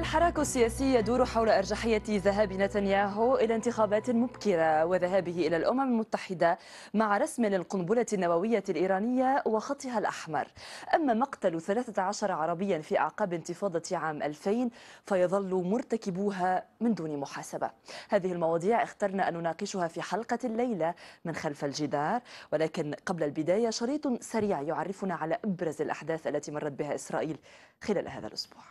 الحراك السياسي يدور حول أرجحية ذهاب نتنياهو إلى انتخابات مبكرة وذهابه إلى الأمم المتحدة مع رسم للقنبلة النووية الإيرانية وخطها الأحمر أما مقتل 13 عربيا في أعقاب انتفاضة عام 2000 فيظل مرتكبوها من دون محاسبة هذه المواضيع اخترنا أن نناقشها في حلقة الليلة من خلف الجدار ولكن قبل البداية شريط سريع يعرفنا على أبرز الأحداث التي مرت بها إسرائيل خلال هذا الأسبوع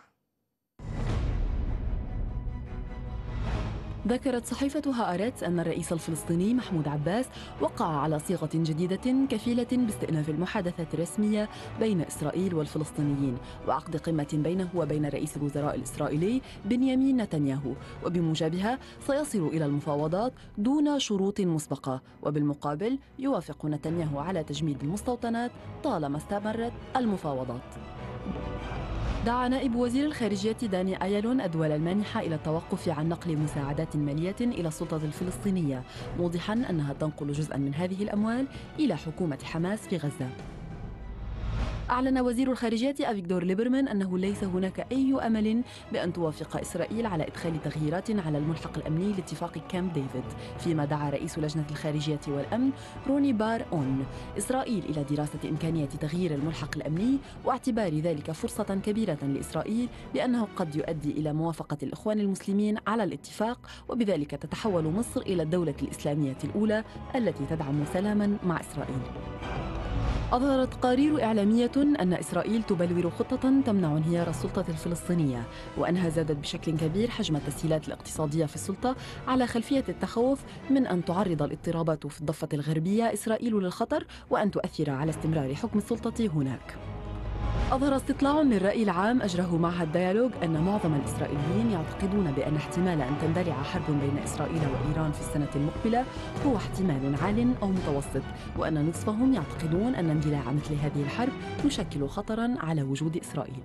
ذكرت صحيفة هارتس أن الرئيس الفلسطيني محمود عباس وقع على صيغة جديدة كفيلة باستئناف المحادثات الرسمية بين إسرائيل والفلسطينيين وعقد قمة بينه وبين رئيس الوزراء الإسرائيلي بنيامين نتنياهو وبموجبها سيصل إلى المفاوضات دون شروط مسبقة وبالمقابل يوافق نتنياهو على تجميد المستوطنات طالما استمرت المفاوضات دعا نائب وزير الخارجية داني أيلون الدول المانحة إلى التوقف عن نقل مساعدات مالية إلى السلطة الفلسطينية موضحا أنها تنقل جزءا من هذه الأموال إلى حكومة حماس في غزة أعلن وزير الخارجية أفيكدور ليبرمان أنه ليس هناك أي أمل بأن توافق إسرائيل على إدخال تغييرات على الملحق الأمني لاتفاق كامب ديفيد فيما دعا رئيس لجنة الخارجية والأمن روني بار أون إسرائيل إلى دراسة إمكانية تغيير الملحق الأمني واعتبار ذلك فرصة كبيرة لإسرائيل لأنه قد يؤدي إلى موافقة الإخوان المسلمين على الاتفاق وبذلك تتحول مصر إلى الدولة الإسلامية الأولى التي تدعم سلاما مع إسرائيل أظهرت قارير إعلامية أن إسرائيل تبلور خطة تمنع انهيار السلطة الفلسطينية وأنها زادت بشكل كبير حجم التسهيلات الاقتصادية في السلطة على خلفية التخوف من أن تعرض الاضطرابات في الضفة الغربية إسرائيل للخطر وأن تؤثر على استمرار حكم السلطة هناك. أظهر استطلاع للرأي العام أجره معهد ديالوج أن معظم الإسرائيليين يعتقدون بأن احتمال أن تندلع حرب بين إسرائيل وإيران في السنة المقبلة هو احتمال عال أو متوسط وأن نصفهم يعتقدون أن اندلاع مثل هذه الحرب يشكل خطرا على وجود إسرائيل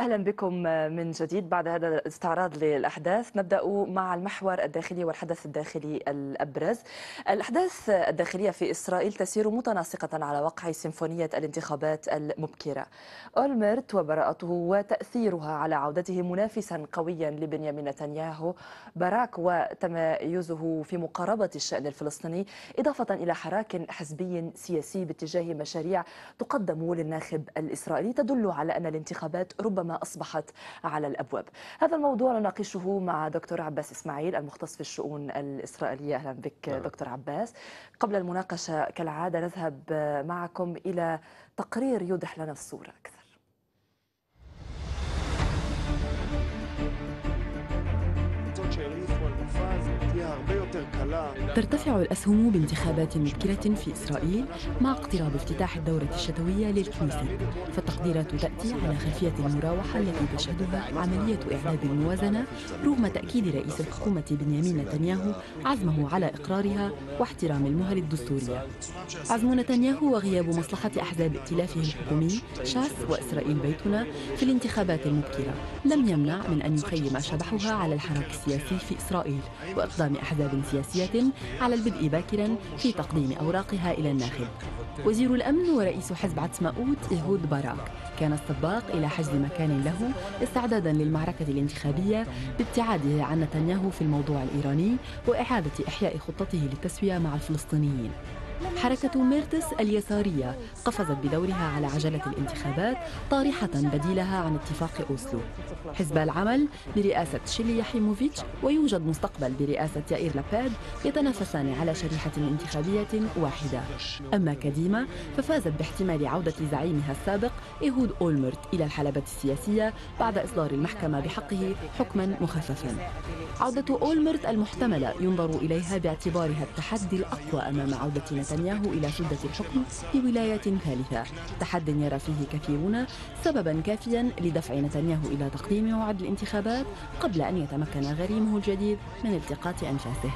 أهلا بكم من جديد بعد هذا الاستعراض للأحداث نبدأ مع المحور الداخلي والحدث الداخلي الأبرز الأحداث الداخلية في إسرائيل تسير متناسقة على وقع سيمفونية الانتخابات المبكرة أولمرت وبراءته وتأثيرها على عودته منافسا قويا لبنيامين نتنياهو باراك وتمايزه في مقاربة الشأن الفلسطيني إضافة إلى حراك حزبي سياسي باتجاه مشاريع تقدم للناخب الإسرائيلي تدل على أن الانتخابات ربما ربما أصبحت على الأبواب هذا الموضوع نناقشه مع دكتور عباس إسماعيل المختص في الشؤون الإسرائيلية أهلا بك نعم. دكتور عباس قبل المناقشة كالعادة نذهب معكم إلى تقرير يوضح لنا الصورة أكثر ترتفع الأسهم بانتخابات مبكرة في إسرائيل مع اقتراب افتتاح الدورة الشتوية للكنيسة فالتقديرات تأتي على خلفية المراوحة التي تشهدها عملية إعداد الموازنة رغم تأكيد رئيس الحكومة بنيامين نتنياهو عزمه على إقرارها واحترام المهل الدستورية عزم نتنياهو وغياب مصلحة أحزاب ائتلافه الحكومي شاس وإسرائيل بيتنا في الانتخابات المبكرة لم يمنع من أن يخيم شبحها على الحراك السياسي في إسرائيل وإقدام أحزاب سياسية على البدء باكرا في تقديم أوراقها إلى الناخب وزير الأمن ورئيس حزب عتماؤوت إيهود باراك كان السباق إلى حجز مكان له استعدادا للمعركة الانتخابية بابتعاده عن نتنياهو في الموضوع الإيراني وإعادة إحياء خطته للتسوية مع الفلسطينيين حركة ميرتس اليسارية قفزت بدورها على عجلة الانتخابات طارحة بديلها عن اتفاق أوسلو حزب العمل برئاسة شيلي يحيموفيتش ويوجد مستقبل برئاسة يائير لابيد يتنافسان على شريحة انتخابية واحدة أما كديما ففازت باحتمال عودة زعيمها السابق إيهود أولمرت إلى الحلبة السياسية بعد إصدار المحكمة بحقه حكما مخففا عودة أولمرت المحتملة ينظر إليها باعتبارها التحدي الأقوى أمام عودة نتنياهو نتنياهو إلى شدة الحكم في ولاية ثالثة تحد يرى فيه كثيرون سببا كافيا لدفع نتنياهو إلى تقديم موعد الانتخابات قبل أن يتمكن غريمه الجديد من التقاط أنفاسه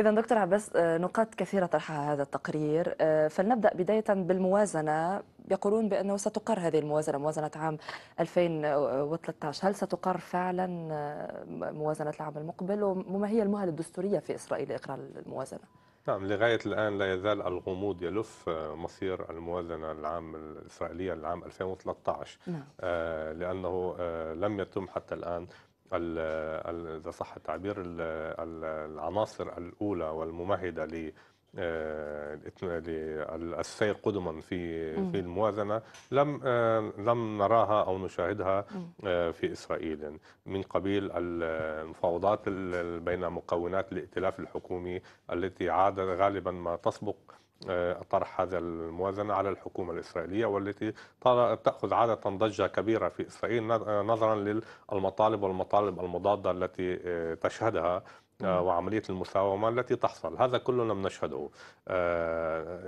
إذا دكتور عباس آه، نقاط كثيرة طرحها هذا التقرير آه، فلنبدأ بداية بالموازنة يقولون بأنه ستقر هذه الموازنة موازنة عام 2013 هل ستقر فعلا آه، موازنة العام المقبل وما هي المهل الدستورية في إسرائيل لإقرار الموازنة؟ نعم لغاية الآن لا يزال الغموض يلف مصير الموازنة العام الإسرائيلية للعام 2013 نعم. لأنه لم يتم حتى الآن اذا صح التعبير العناصر الاولى والممهده ل آه، السير قدما في في الموازنه لم آه، لم نراها او نشاهدها آه، في اسرائيل من قبيل المفاوضات بين مكونات الائتلاف الحكومي التي عاده غالبا ما تسبق آه، طرح هذا الموازنة على الحكومة الإسرائيلية والتي تأخذ عادة ضجة كبيرة في إسرائيل آه، نظرا للمطالب والمطالب المضادة التي آه، تشهدها نعم. وعملية المساومة التي تحصل هذا كلنا نشهده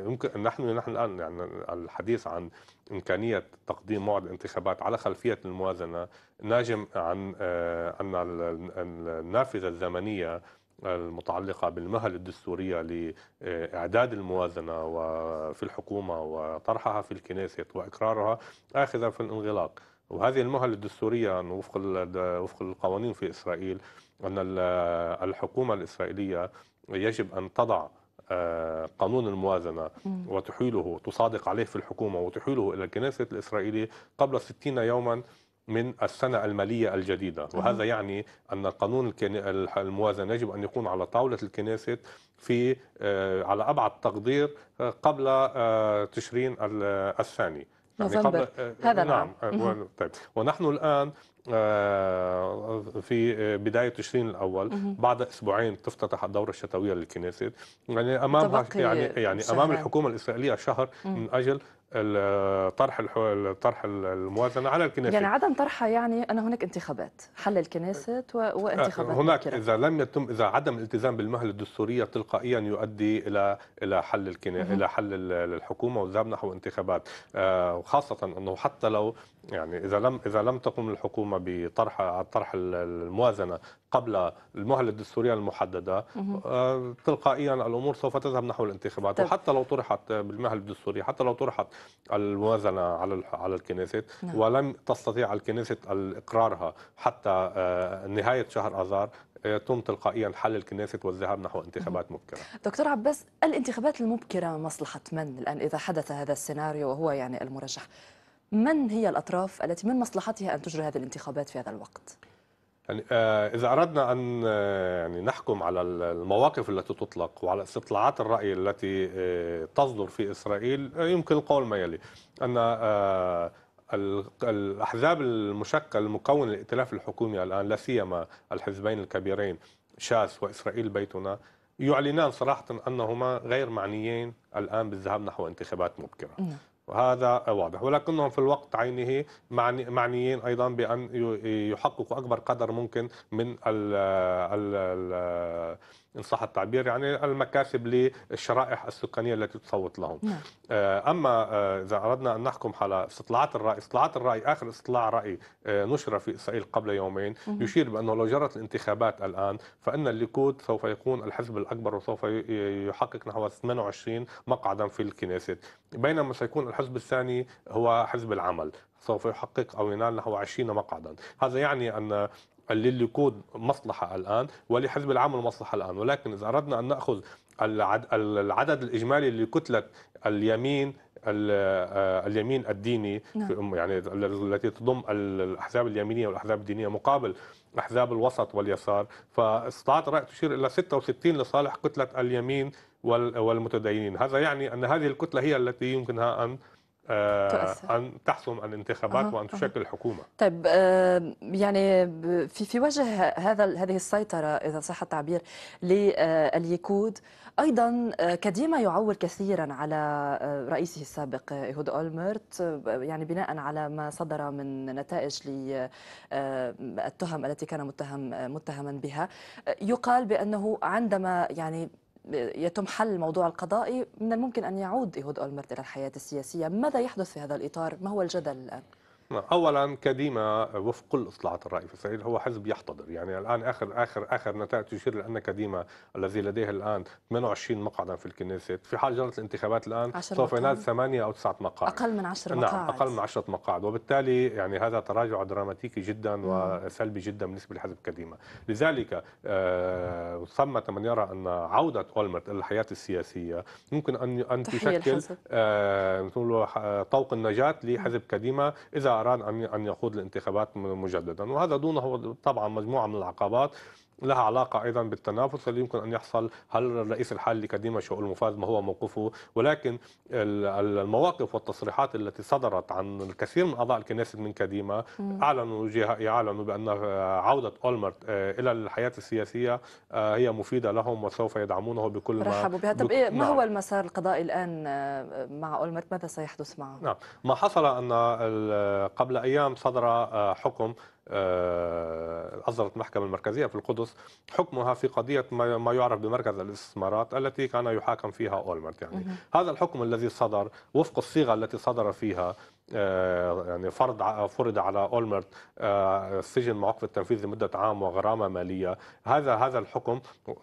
يمكن نحن نحن الآن يعني الحديث عن إمكانية تقديم موعد الانتخابات على خلفية الموازنة ناجم عن أن النافذة الزمنية المتعلقة بالمهل الدستورية لإعداد الموازنة وفي الحكومة وطرحها في الكنيسة وإقرارها آخذة في الانغلاق وهذه المهل الدستورية وفق وفق القوانين في إسرائيل أن الحكومة الإسرائيلية يجب أن تضع آه، قانون الموازنة وتحيله تصادق عليه في الحكومة وتحيله إلى الكنيسة الإسرائيلي قبل 60 يوما من السنة المالية الجديدة وهذا يعني أن القانون الموازنة يجب أن يكون على طاولة الكنيسة في آه، على أبعد تقدير آه، قبل آه، تشرين الثاني يعني قبل هذا نعم, نعم. طيب ونحن الآن آه، في بداية تشرين الأول بعد أسبوعين تفتتح الدورة الشتوية للكنيست يعني أمامها يعني يعني أمام الحكومة الإسرائيلية شهر من أجل طرح طرح الموازنه على الكنيست يعني عدم طرحها يعني ان هناك انتخابات حل الكنيست وانتخابات آه، هناك اذا لم يتم اذا عدم الالتزام بالمهله الدستوريه تلقائيا يؤدي الى الى حل الكنيسة الى حل الحكومه والذهاب نحو انتخابات آه، وخاصه انه حتى لو يعني اذا لم اذا لم تقم الحكومه بطرح طرح الموازنه قبل المهله الدستوريه المحدده آه، تلقائيا الامور سوف تذهب نحو الانتخابات طيب. وحتى لو طرحت بالمهله الدستوريه حتى لو طرحت الموازنه على على الكنيست نعم. ولم تستطيع الكنيست اقرارها حتى آه، نهايه شهر اذار آه، يتم تلقائيا حل الكنيست والذهاب نحو انتخابات مبكره. دكتور عباس الانتخابات المبكره مصلحه من الان اذا حدث هذا السيناريو وهو يعني المرشح من هي الأطراف التي من مصلحتها أن تجري هذه الانتخابات في هذا الوقت؟ يعني آه، إذا أردنا أن آه، يعني نحكم على المواقف التي تطلق وعلى استطلاعات الرأي التي آه، تصدر في إسرائيل يمكن القول ما يلي أن الأحزاب المشكل المكونة للائتلاف الحكومي الآن لا سيما الحزبين الكبيرين شاس وإسرائيل بيتنا يعلنان صراحة أنهما غير معنيين الآن بالذهاب نحو انتخابات مبكرة نعم. وهذا واضح ولكنهم في الوقت عينه معنيين ايضا بان يحققوا اكبر قدر ممكن من ال ان صح التعبير يعني المكاسب للشرائح السكانيه التي تصوت لهم نعم. آه، اما آه، اذا اردنا ان نحكم على استطلاعات الراي استطلاعات الراي اخر استطلاع راي آه، نشر في اسرائيل قبل يومين يشير بانه لو جرت الانتخابات الان فان الليكود سوف يكون الحزب الاكبر وسوف يحقق نحو 28 مقعدا في الكنيست بينما سيكون الحزب الثاني هو حزب العمل سوف يحقق او ينال نحو 20 مقعدا، هذا يعني ان اللي يكون مصلحة الآن ولحزب العمل مصلحة الآن ولكن إذا أردنا أن نأخذ العدد الإجمالي لكتلة اليمين آه، اليمين الديني نعم. يعني التي تضم الاحزاب اليمينيه والاحزاب الدينيه مقابل احزاب الوسط واليسار فاستطاعت الراي تشير الى 66 لصالح كتله اليمين والمتدينين هذا يعني ان هذه الكتله هي التي يمكنها ان أن آه، تحسم الانتخابات وأن تشكل الحكومة حكومة طيب آه، يعني في في وجه هذا هذه السيطرة إذا صح التعبير لليكود أيضا آه، كديما يعول كثيرا على رئيسه السابق إيهود أولمرت يعني بناء على ما صدر من نتائج للتهم التي كان متهم متهما بها يقال بأنه عندما يعني يتم حل الموضوع القضائي من الممكن أن يعود إيهود أولمرت إلى الحياة السياسية ماذا يحدث في هذا الإطار ما هو الجدل الآن؟ اولا كديما وفق كل اصلاحات الراي في اسرائيل هو حزب يحتضر يعني الان اخر اخر اخر نتائج تشير لان كديما الذي لديه الان 28 مقعدا في الكنيست في حال جرت الانتخابات الان سوف ينال ثمانية او تسعة مقاعد اقل من 10 نعم، مقاعد نعم اقل من 10 مقاعد وبالتالي يعني هذا تراجع دراماتيكي جدا مم. نعم. وسلبي جدا بالنسبه لحزب كديما لذلك آه من يرى ان عوده اولمرت الى الحياه السياسيه ممكن ان ان تشكل آه طوق النجاه لحزب كديما اذا أراد أن يخوض الانتخابات مجددا وهذا دونه طبعا مجموعة من العقبات لها علاقة أيضا بالتنافس اللي يمكن أن يحصل هل الرئيس الحالي كديما شؤون مفاد ما هو موقفه ولكن المواقف والتصريحات التي صدرت عن الكثير من أعضاء الكنيسة من كديما أعلنوا يعلنوا بأن عودة أولمرت آه، إلى الحياة السياسية آه، هي مفيدة لهم وسوف يدعمونه بكل ما رحبوا بها طب إيه ما نعم. هو المسار القضائي الآن آه، مع أولمرت ماذا سيحدث معه؟ نعم ما حصل أن قبل أيام صدر حكم آه، أصدرت المحكمة المركزية في القدس حكمها في قضية ما يعرف بمركز الاستثمارات التي كان يحاكم فيها أولمرت يعني هذا الحكم الذي صدر وفق الصيغة التي صدر فيها آه، يعني فرض فرض على اولمرت السجن آه، مع عقب التنفيذ لمده عام وغرامه ماليه، هذا هذا الحكم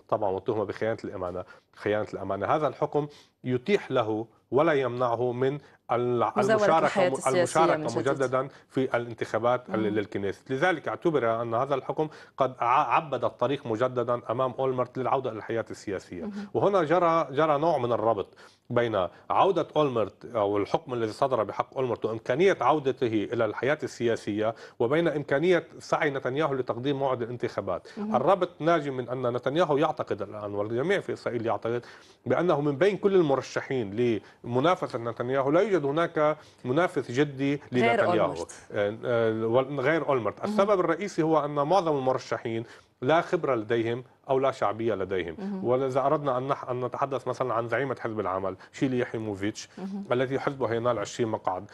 طبعا متهمه بخيانه الامانه، خيانه الامانه، هذا الحكم يتيح له ولا يمنعه من المشاركة, المشاركة مجددا في الانتخابات للكنيسة لذلك اعتبر أن هذا الحكم قد عبد الطريق مجددا أمام أولمرت للعودة إلى الحياة السياسية وهنا جرى جرى نوع من الربط بين عودة أولمرت أو الحكم الذي صدر بحق أولمرت وإمكانية عودته إلى الحياة السياسية وبين إمكانية سعي نتنياهو لتقديم موعد الانتخابات مم. الربط ناجي من أن نتنياهو يعتقد الآن والجميع في إسرائيل يعتقد بأنه من بين كل المرشحين لمنافسة نتنياهو لا يوجد هناك منافس جدي لنتنياهو آه، آه، غير أولمرت, غير أولمرت. السبب الرئيسي هو أن معظم المرشحين لا خبرة لديهم أو لا شعبية لديهم وإذا أردنا أن, نح أن نتحدث مثلا عن زعيمة حزب العمل شيلي يحيموفيتش التي حزبها ينال 20 مقعد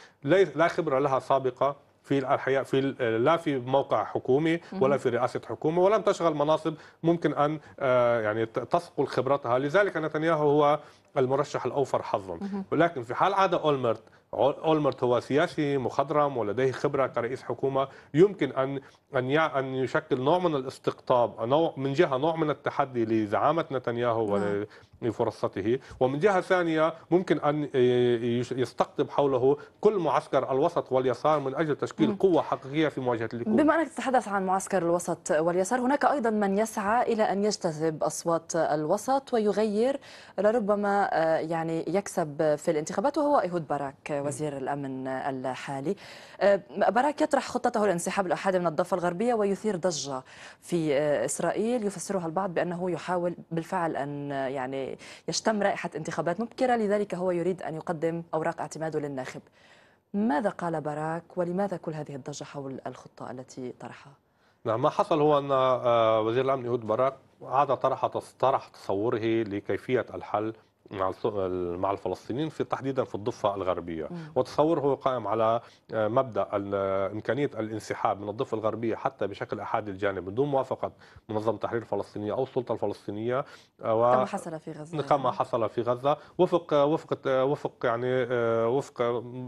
لا خبرة لها سابقة في الحياة في لا في موقع حكومي ولا في رئاسة حكومة ولم تشغل مناصب ممكن أن آه، يعني تثقل خبرتها لذلك نتنياهو هو المرشح الأوفر حظا ولكن في حال عاد أولمرت اولمرت هو سياسي مخضرم ولديه خبره كرئيس حكومه يمكن ان ان ان يشكل نوع من الاستقطاب نوع من جهه نوع من التحدي لزعامه نتنياهو نعم. لفرصته ومن جهه ثانيه ممكن ان يستقطب حوله كل معسكر الوسط واليسار من اجل تشكيل قوه حقيقيه في مواجهه الليكود بما انك تتحدث عن معسكر الوسط واليسار هناك ايضا من يسعى الى ان يجتذب اصوات الوسط ويغير لربما آه، يعني يكسب في الانتخابات وهو ايهود باراك وزير الأمن الحالي أه، باراك يطرح خطته لانسحاب الأحادي من الضفة الغربية ويثير ضجة في أه، إسرائيل يفسرها البعض بأنه يحاول بالفعل أن يعني يشتم رائحة انتخابات مبكرة لذلك هو يريد أن يقدم أوراق اعتماده للناخب ماذا قال باراك ولماذا كل هذه الضجة حول الخطة التي طرحها؟ نعم ما حصل هو أن أه، وزير الأمن يهود باراك عاد طرح طرح تصوره لكيفية الحل مع مع الفلسطينيين في تحديدا في الضفه الغربيه وتصوره قائم على آه، مبدا امكانيه الانسحاب من الضفه الغربيه حتى بشكل احادي الجانب بدون موافقه منظمه التحرير الفلسطينيه او السلطه الفلسطينيه آه، و... كما حصل في غزه كما حصل في غزه وفق وفق وفق يعني آه، وفق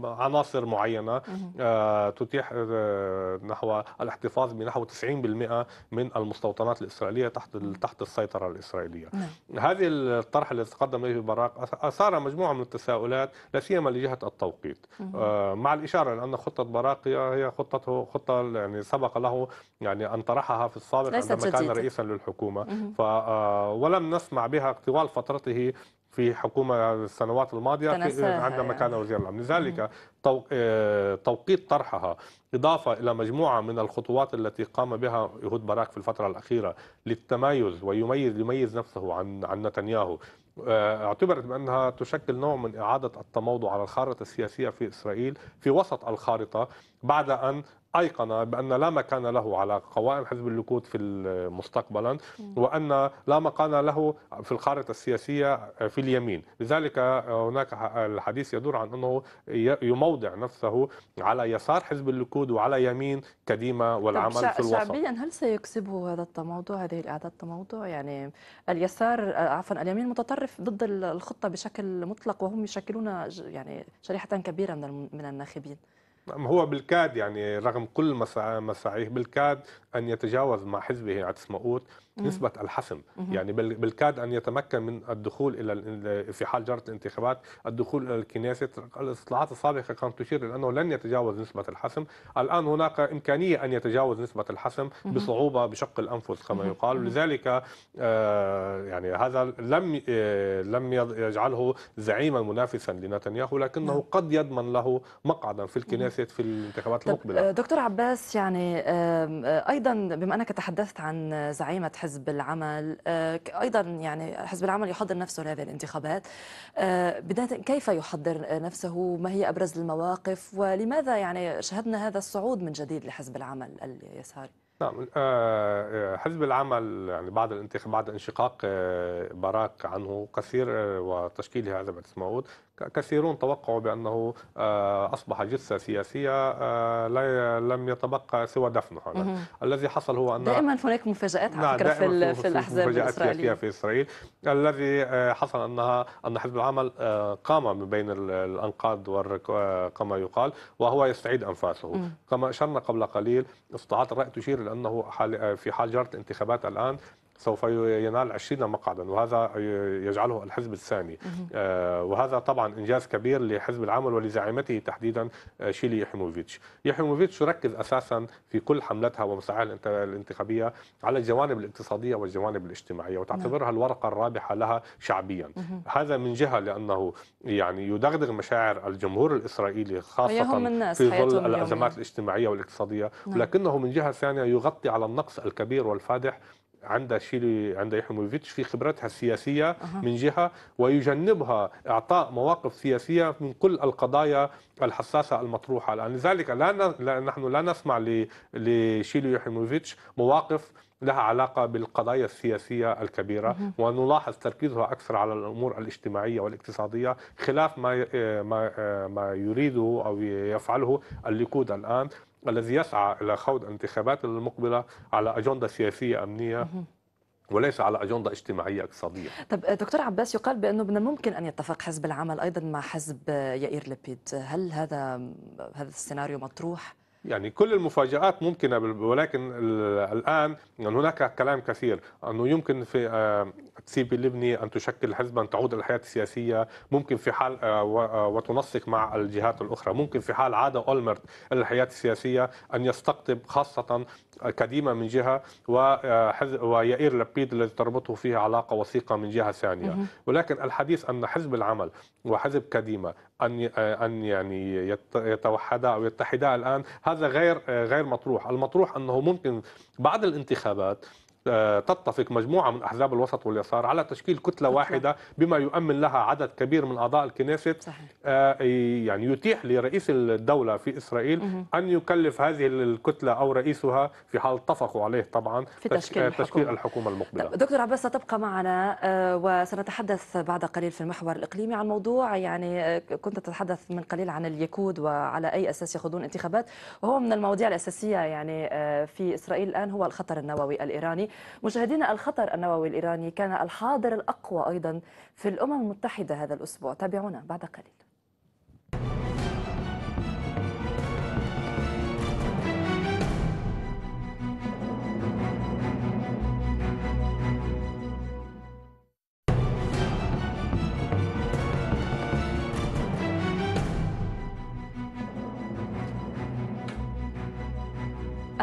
عناصر معينه تتيح نحو الاحتفاظ بنحو 90% من المستوطنات الاسرائيليه تحت تحت السيطره الاسرائيليه نعم. هذه الطرح الذي تقدم به براق اثار مجموعه من التساؤلات لا سيما لجهه التوقيت آه، مع الاشاره لان خطه براق هي خطته خطه يعني سبق له يعني ان طرحها في السابق عندما جديدة. كان رئيسا للحكومه ف آه، ولم نسمع بها طوال فترته في حكومة السنوات الماضية عندما يعني. كان وزير الأمن لذلك آه، توقيت طرحها إضافة إلى مجموعة من الخطوات التي قام بها يهود باراك في الفترة الأخيرة للتمايز ويميز يميز نفسه عن عن نتنياهو آه، اعتبرت بأنها تشكل نوع من إعادة التموضع على الخارطة السياسية في إسرائيل في وسط الخارطة بعد أن أيقن بأن لا مكان له على قوائم حزب الليكود في مستقبلا وأن لا مكان له في الخارطة السياسية في اليمين لذلك هناك الحديث يدور عن أنه يموضع نفسه على يسار حزب الليكود وعلى يمين كديمة والعمل في الوسط شعبيا هل سيكسبه هذا التموضع هذه الإعداد التموضع يعني اليسار عفوا اليمين متطرف ضد الخطة بشكل مطلق وهم يشكلون يعني شريحة كبيرة من من الناخبين ما نعم، هو بالكاد يعني رغم كل مساعيه بالكاد ان يتجاوز مع حزبه عدس مقوت نسبة الحسم يعني بالكاد أن يتمكن من الدخول إلى في حال جرت الانتخابات الدخول إلى الكنيسة الاستطلاعات السابقة كانت تشير إلى أنه لن يتجاوز نسبة الحسم الآن هناك إمكانية أن يتجاوز نسبة الحسم بصعوبة بشق الأنفس كما يقال ولذلك آه، يعني هذا لم آه، لم يجعله زعيما منافسا لنتنياهو لكنه نعم. قد يضمن له مقعدا في الكنيسة في الانتخابات المقبلة آه، دكتور عباس يعني أيضا بما أنك تحدثت عن زعيمة حزب حزب العمل آه، أيضا يعني حزب العمل يحضر نفسه لهذه الانتخابات آه، بداية كيف يحضر نفسه ما هي أبرز المواقف ولماذا يعني شهدنا هذا الصعود من جديد لحزب العمل اليساري نعم آه، حزب العمل يعني بعد الانتخاب بعد انشقاق باراك عنه كثير وتشكيل هذا بعد كثيرون توقعوا بانه آه، اصبح جثه سياسيه آه، لا لم يتبقى سوى دفنها الذي حصل هو ان دائما هناك مفاجات على نعم، فكره في, في الاحزاب الاسرائيليه في اسرائيل الذي آه، حصل انها ان حزب العمل قام من بين الانقاض كما يقال وهو يستعيد انفاسه كما اشرنا قبل قليل استطاعت الراي تشير لانه في حال جرت الانتخابات الان سوف ينال 20 مقعدا وهذا يجعله الحزب الثاني آه، وهذا طبعا انجاز كبير لحزب العمل ولزعيمته تحديدا آه، شيلي يحيموفيتش يحيموفيتش تركز اساسا في كل حملتها ومساعيها الانتخابيه على الجوانب الاقتصاديه والجوانب الاجتماعيه وتعتبرها الورقه الرابحه لها شعبيا هذا من جهه لانه يعني يدغدغ مشاعر الجمهور الاسرائيلي خاصه في ظل الازمات الاجتماعيه والاقتصاديه نعم. ولكنه من جهه ثانيه يغطي على النقص الكبير والفادح عند شيلي عند يحيموفيتش في خبرتها السياسيه أه. من جهه ويجنبها اعطاء مواقف سياسيه من كل القضايا الحساسه المطروحه الان لذلك لا, نحن لا نسمع لشيلي يحيموفيتش مواقف لها علاقة بالقضايا السياسية الكبيرة ونلاحظ تركيزها أكثر على الأمور الاجتماعية والاقتصادية خلاف ما ما ما يريده أو يفعله الليكود الآن الذي يسعى إلى خوض الانتخابات المقبلة على أجندة سياسية أمنية وليس على أجندة اجتماعية اقتصادية طب دكتور عباس يقال بأنه من الممكن أن يتفق حزب العمل أيضا مع حزب يائير لبيد هل هذا هذا السيناريو مطروح؟ يعني كل المفاجآت ممكنة ولكن الآن يعني هناك كلام كثير أنه يمكن في آه، تسيب اللبني أن تشكل حزبا تعود إلى الحياة السياسية ممكن في حال آه، آه، وتنسق مع الجهات الأخرى ممكن في حال عاد أولمرت إلى الحياة السياسية أن يستقطب خاصة كديمة من جهة ويائير لبيد الذي تربطه فيه علاقة وثيقة من جهة ثانية ولكن الحديث أن حزب العمل وحزب كديمة ان ان يعني يتوحدا او يتحدا الان هذا غير غير مطروح، المطروح انه ممكن بعد الانتخابات تتفق مجموعة من أحزاب الوسط واليسار على تشكيل كتلة واحدة بما يؤمن لها عدد كبير من أعضاء الكنيسة آه، يعني يتيح لرئيس الدولة في إسرائيل أن يكلف هذه الكتلة أو رئيسها في حال اتفقوا عليه طبعا في تشكيل, تشكيل الحكومة المقبلة طيب، دكتور عباس ستبقى معنا آه، وسنتحدث بعد قليل في المحور الإقليمي عن موضوع يعني آه، كنت تتحدث من قليل عن اليكود وعلى أي أساس يخوضون انتخابات وهو من المواضيع الأساسية يعني في إسرائيل الآن هو الخطر النووي الإيراني مشاهدينا الخطر النووي الإيراني كان الحاضر الأقوى أيضا في الأمم المتحدة هذا الأسبوع تابعونا بعد قليل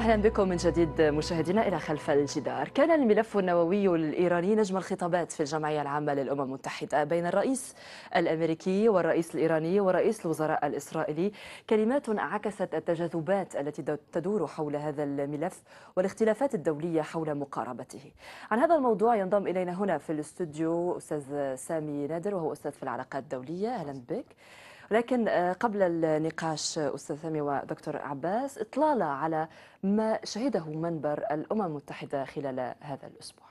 أهلا بكم من جديد مشاهدينا إلى خلف الجدار كان الملف النووي الإيراني نجم الخطابات في الجمعية العامة للأمم المتحدة بين الرئيس الأمريكي والرئيس الإيراني ورئيس الوزراء الإسرائيلي كلمات عكست التجاذبات التي تدور حول هذا الملف والاختلافات الدولية حول مقاربته عن هذا الموضوع ينضم إلينا هنا في الاستوديو أستاذ سامي نادر وهو أستاذ في العلاقات الدولية أهلا بك لكن آه، قبل النقاش أستاذ سامي ودكتور عباس إطلالة على ما شهده منبر الأمم المتحدة خلال هذا الأسبوع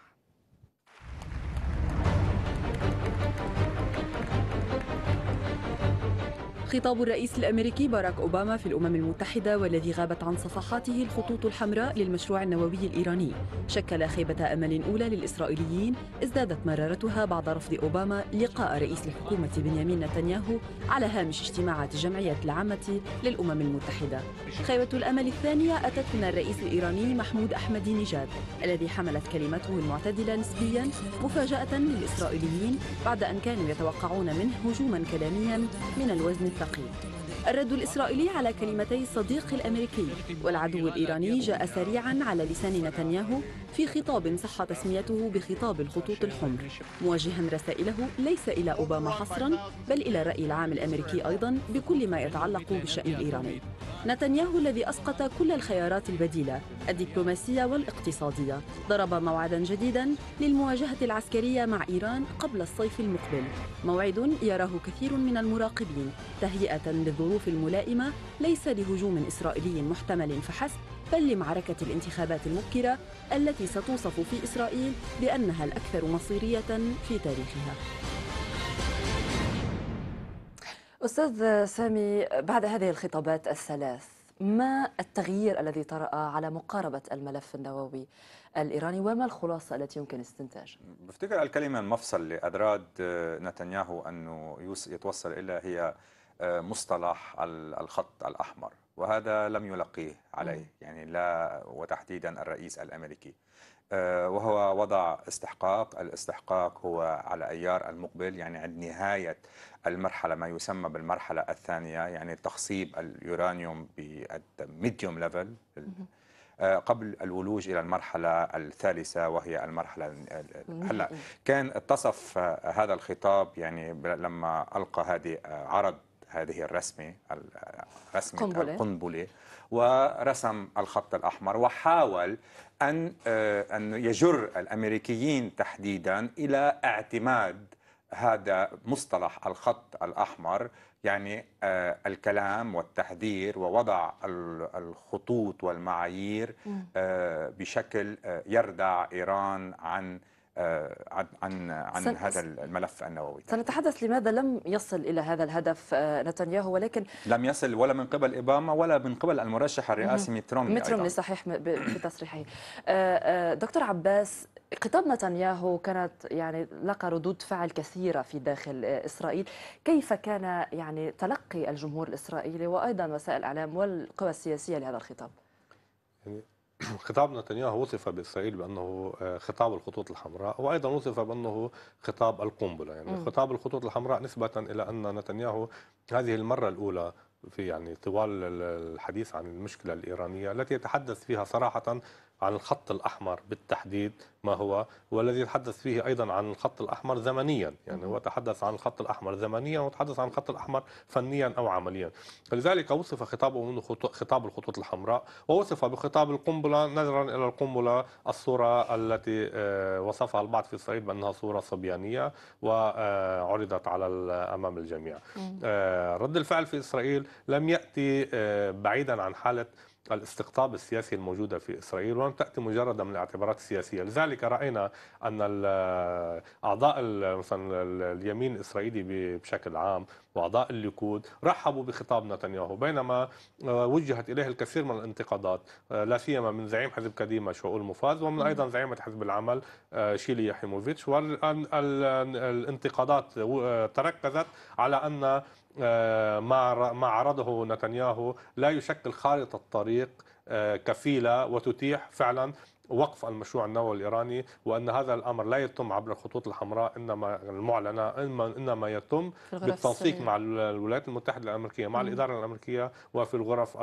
خطاب الرئيس الأمريكي باراك أوباما في الأمم المتحدة والذي غابت عن صفحاته الخطوط الحمراء للمشروع النووي الإيراني شكل خيبة أمل أولى للإسرائيليين ازدادت مرارتها بعد رفض أوباما لقاء رئيس الحكومة بنيامين نتنياهو على هامش اجتماعات الجمعية العامة للأمم المتحدة خيبة الأمل الثانية أتت من الرئيس الإيراني محمود أحمد نجاد الذي حملت كلمته المعتدلة نسبيا مفاجأة للإسرائيليين بعد أن كانوا يتوقعون منه هجوما كلاميا من الوزن الثاني المستقيم الرد الإسرائيلي على كلمتي الصديق الأمريكي والعدو الإيراني جاء سريعا على لسان نتنياهو في خطاب صح تسميته بخطاب الخطوط الحمر موجها رسائله ليس إلى أوباما حصرا بل إلى الرأي العام الأمريكي أيضا بكل ما يتعلق بالشأن الإيراني نتنياهو الذي أسقط كل الخيارات البديلة الدبلوماسية والاقتصادية ضرب موعدا جديدا للمواجهة العسكرية مع إيران قبل الصيف المقبل موعد يراه كثير من المراقبين تهيئة للظروف الظروف الملائمة ليس لهجوم إسرائيلي محتمل فحسب بل لمعركة الانتخابات المبكرة التي ستوصف في إسرائيل بأنها الأكثر مصيرية في تاريخها أستاذ سامي بعد هذه الخطابات الثلاث ما التغيير الذي طرأ على مقاربة الملف النووي الإيراني وما الخلاصة التي يمكن استنتاجها؟ بفتكر الكلمة المفصل اللي نتنياهو أنه يتوصل إلى هي آه، مصطلح الخط الأحمر وهذا لم يلقيه عليه يعني لا وتحديدا الرئيس الأمريكي آه، وهو وضع استحقاق الاستحقاق هو على أيار المقبل يعني عند نهاية المرحلة ما يسمى بالمرحلة الثانية يعني تخصيب اليورانيوم بالميديوم ليفل آه، قبل الولوج الى المرحله الثالثه وهي المرحله هلا كان اتصف هذا الخطاب يعني لما القى هذه عرض هذه الرسمة رسمة القنبلة. القنبلة ورسم الخط الأحمر وحاول أن آه، أن يجر الأمريكيين تحديدا إلى اعتماد هذا مصطلح الخط الأحمر يعني آه، الكلام والتحذير ووضع الخطوط والمعايير آه، بشكل يردع إيران عن آه، عن عن عن هذا الملف النووي سنتحدث لماذا لم يصل الى هذا الهدف آه، نتنياهو ولكن لم يصل ولا من قبل اوباما ولا من قبل المرشح الرئاسي مترومي مترومي صحيح بتصريحه آه، دكتور عباس خطاب نتنياهو كانت يعني لقى ردود فعل كثيره في داخل اسرائيل كيف كان يعني تلقي الجمهور الاسرائيلي وايضا وسائل الاعلام والقوى السياسيه لهذا الخطاب يعني خطاب نتنياهو وصف باسرائيل بانه آه، خطاب الخطوط الحمراء وايضا وصف بانه خطاب القنبله يعني م. خطاب الخطوط الحمراء نسبه الى ان نتنياهو هذه المره الاولى في يعني طوال الحديث عن المشكله الايرانيه التي يتحدث فيها صراحه عن الخط الأحمر بالتحديد ما هو والذي يتحدث فيه أيضا عن الخط الأحمر زمنيا يعني هو تحدث عن الخط الأحمر زمنيا وتحدث عن الخط الأحمر فنيا أو عمليا فلذلك وصف خطابه من خطاب الخطوط الحمراء ووصف بخطاب القنبلة نظرا إلى القنبلة الصورة التي آه، وصفها البعض في إسرائيل بأنها صورة صبيانية وعرضت على أمام الجميع آه، رد الفعل في إسرائيل لم يأتي آه، بعيدا عن حالة الاستقطاب السياسي الموجودة في إسرائيل ولم تأتي مجرد من الاعتبارات السياسية لذلك رأينا أن أعضاء مثلا اليمين الإسرائيلي بشكل عام وأعضاء الليكود رحبوا بخطاب نتنياهو بينما آه، وجهت إليه الكثير من الانتقادات آه، لا سيما من زعيم حزب قديمة شؤول مفاز ومن أيضا زعيمة حزب العمل آه، شيلي يحيموفيتش والانتقادات تركزت على أن آه، ما عرضه نتنياهو لا يشكل خارطة طريق آه، كفيلة وتتيح فعلا وقف المشروع النووي الإيراني وأن هذا الأمر لا يتم عبر الخطوط الحمراء إنما المعلنة إنما, إنما يتم بالتنسيق مع الولايات المتحدة الأمريكية مع الإدارة الأمريكية وفي الغرف